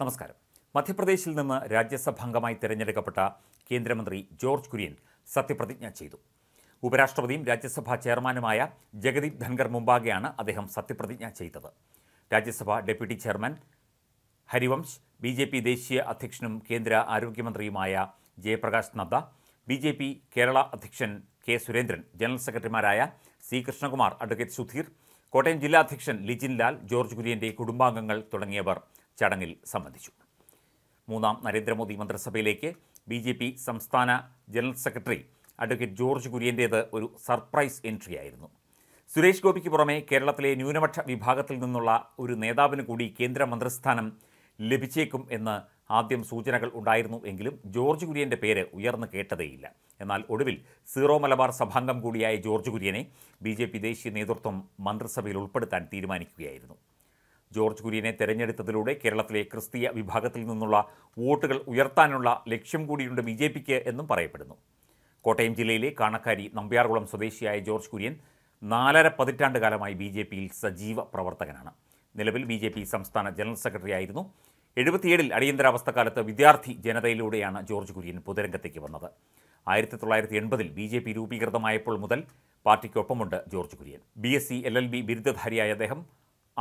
നമസ്കാരം മധ്യപ്രദേശിൽ നിന്ന് രാജ്യസഭാംഗമായി തിരഞ്ഞെടുക്കപ്പെട്ട കേന്ദ്രമന്ത്രി ജോർജ് കുര്യൻ സത്യപ്രതിജ്ഞ ചെയ്തു ഉപരാഷ്ട്രപതിയും രാജ്യസഭാ ചെയർമാനുമായ ജഗദീപ് ധൻഖർ മുമ്പാകെയാണ് അദ്ദേഹം സത്യപ്രതിജ്ഞ ചെയ്തത് Rajya Sabha deputy chairman Harivansh B J P ദേശീയ അധ്യക്ഷനും കേന്ദ്ര ആരോഗ്യമന്ത്രിയുമായ Jayaprakash Nadda B J P Kerala അധ്യക്ഷൻ കെ സുരേന്ദ്രൻ ജനറൽ സെക്രട്ടറിമാരായ സി കൃഷ്ണകുമാർ അഡ്വക്കേറ്റ് സുധീർ കോട്ടയം ജില്ലാ അധ്യക്ഷൻ ലിജിൻ ലാൽ ജോർജ് കുര്യൻ്റെ കുടുംബാംഗങ്ങൾ തുടങ്ങിയവർ ചടങ്ങിൽ സംബന്ധിച്ചു മൂന്നാം നരേന്ദ്രമോദി മന്ത്രിസഭയിലേക്ക് ബി ജെ പി സംസ്ഥാന ജനറൽ സെക്രട്ടറി അഡ്വക്കേറ്റ് ജോർജ് കുര്യൻ്റേത് ഒരു സർപ്രൈസ് എൻട്രിയായിരുന്നു സുരേഷ് ഗോപിക്ക് പുറമെ കേരളത്തിലെ ന്യൂനപക്ഷ വിഭാഗത്തിൽ നിന്നുള്ള ഒരു നേതാവിന് കൂടി കേന്ദ്ര മന്ത്രിസ്ഥാനം ലഭിച്ചേക്കും എന്ന് ആദ്യം സൂചനകൾ ഉണ്ടായിരുന്നു എങ്കിലും ജോർജ് കുര്യൻ്റെ പേര് ഉയർന്നു കേട്ടതേയില്ല എന്നാൽ ഒടുവിൽ സീറോ മലബാർ സഭാംഗം കൂടിയായ ജോർജ് കുര്യനെ ബി ദേശീയ നേതൃത്വം മന്ത്രിസഭയിൽ ഉൾപ്പെടുത്താൻ തീരുമാനിക്കുകയായിരുന്നു ജോർജ് കുര്യനെ തെരഞ്ഞെടുത്തതിലൂടെ കേരളത്തിലെ ക്രിസ്തീയ വിഭാഗത്തിൽ നിന്നുള്ള വോട്ടുകൾ ഉയർത്താനുള്ള ലക്ഷ്യം കൂടിയുണ്ട് ബി ജെ പിക്ക് എന്നും പറയപ്പെടുന്നു കോട്ടയം ജില്ലയിലെ കാണക്കാരി നമ്പ്യാർകുളം സ്വദേശിയായ ജോർജ് കുര്യൻ നാലര പതിറ്റാണ്ട് കാലമായി ബി ജെ പിയിൽ സജീവ പ്രവർത്തകനാണ് നിലവിൽ ബി ജെ പി സംസ്ഥാന ജനറൽ സെക്രട്ടറി ആയിരുന്നു എഴുപത്തിയേഴിൽ അടിയന്തരാവസ്ഥ കാലത്ത് വിദ്യാർത്ഥി ജനതയിലൂടെയാണ് ജോർജ് കുര്യൻ പൊതുരംഗത്തേക്ക് വന്നത് ആയിരത്തി തൊള്ളായിരത്തി എൺപതിൽ ബി ജെ പി രൂപീകൃതമായപ്പോൾ മുതൽ പാർട്ടിക്കൊപ്പമുണ്ട് George Kurian B S C L L B ബിരുദധാരിയായ അദ്ദേഹം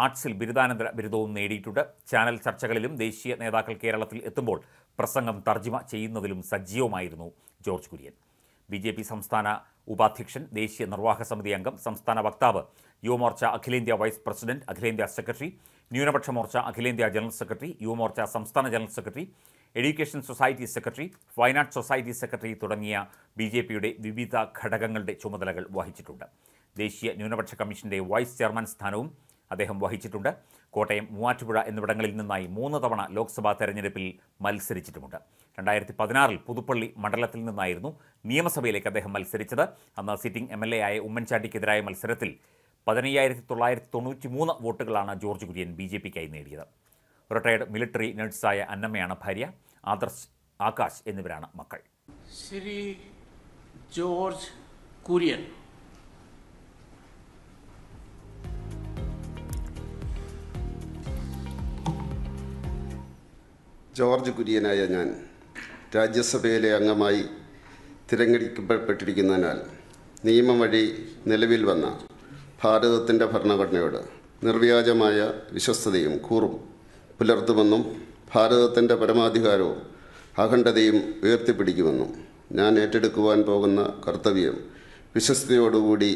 ആർട്സിൽ ബിരുദാനന്തര ബിരുദവും നേടിയിട്ടുണ്ട് ചാനൽ ചർച്ചകളിലും ദേശീയ നേതാക്കൾ കേരളത്തിൽ എത്തുമ്പോൾ പ്രസംഗം തർജ്ജിമ ചെയ്യുന്നതിലും സജീവമായിരുന്നു George Kurian B J P സംസ്ഥാന ഉപാധ്യക്ഷൻ ദേശീയ നിർവാഹക സമിതി അംഗം സംസ്ഥാന വക്താവ് യുവമോർച്ച അഖിലേന്ത്യാ വൈസ് പ്രസിഡന്റ് അഖിലേന്ത്യാ സെക്രട്ടറി ന്യൂനപക്ഷ മോർച്ച അഖിലേന്ത്യാ ജനറൽ സെക്രട്ടറി യുവമോർച്ച സംസ്ഥാന general secretary education society secretary Wayanad society secretary തുടങ്ങിയ ബി ജെ പിയുടെ വിവിധ ഘടകങ്ങളുടെ ചുമതലകൾ വഹിച്ചിട്ടുണ്ട് ദേശീയ ന്യൂനപക്ഷ കമ്മീഷന്റെ വൈസ് ചെയർമാൻ സ്ഥാനവും അദ്ദേഹം വഹിച്ചിട്ടുണ്ട് കോട്ടയം മൂവാറ്റുപുഴ എന്നിവിടങ്ങളിൽ നിന്നായി മൂന്ന് തവണ ലോക്സഭാ തെരഞ്ഞെടുപ്പിൽ മത്സരിച്ചിട്ടുമുണ്ട് രണ്ടായിരത്തി പതിനാറിൽ പുതുപ്പള്ളി മണ്ഡലത്തിൽ നിന്നായിരുന്നു നിയമസഭയിലേക്ക് അദ്ദേഹം മത്സരിച്ചത് അന്ന് സിറ്റിംഗ് എം എൽ എ ആയ ഉമ്മൻചാണ്ടിക്കെതിരായ മത്സരത്തിൽ പതിനയ്യായിരത്തി തൊള്ളായിരത്തി തൊണ്ണൂറ്റി മൂന്ന് വോട്ടുകളാണ് ജോർജ് കുര്യൻ ബി ജെ പിക്കായി നേടിയത് റിട്ടയർഡ് മിലിറ്ററി നേഴ്സായ അന്നമ്മയാണ് ഭാര്യ ആദർശ് ആകാശ് എന്നിവരാണ് മക്കൾ ശ്രീ ജോർജ് കുര്യൻ ജോർജ് കുര്യനായ ഞാൻ രാജ്യസഭയിലെ അംഗമായി തിരഞ്ഞെടുക്കപ്പെട്ടിരിക്കുന്നതിനാൽ നിയമം വഴി നിലവിൽ വന്ന ഭാരതത്തിൻ്റെ ഭരണഘടനയോട് നിർവ്യാജമായ വിശ്വസ്തതയും കൂറും പുലർത്തുമെന്നും ഭാരതത്തിൻ്റെ പരമാധികാരവും അഖണ്ഡതയും ഉയർത്തിപ്പിടിക്കുമെന്നും ഞാൻ ഏറ്റെടുക്കുവാൻ പോകുന്ന കർത്തവ്യം വിശ്വസ്തയോടുകൂടി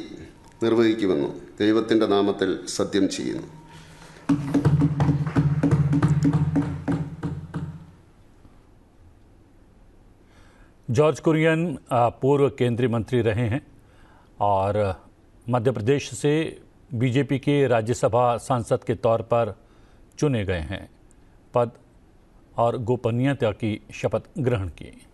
നിർവഹിക്കുമെന്നും ദൈവത്തിൻ്റെ നാമത്തിൽ സത്യം ചെയ്യുന്നു जॉर्ज कुरियन पूर्व केंद्रीय मंत्री रहे हैं और मध्य प्रदेश से बीजेपी के राज्यसभा सांसद के तौर पर चुने गए हैं पद और गोपनीयता की शपथ ग्रहण की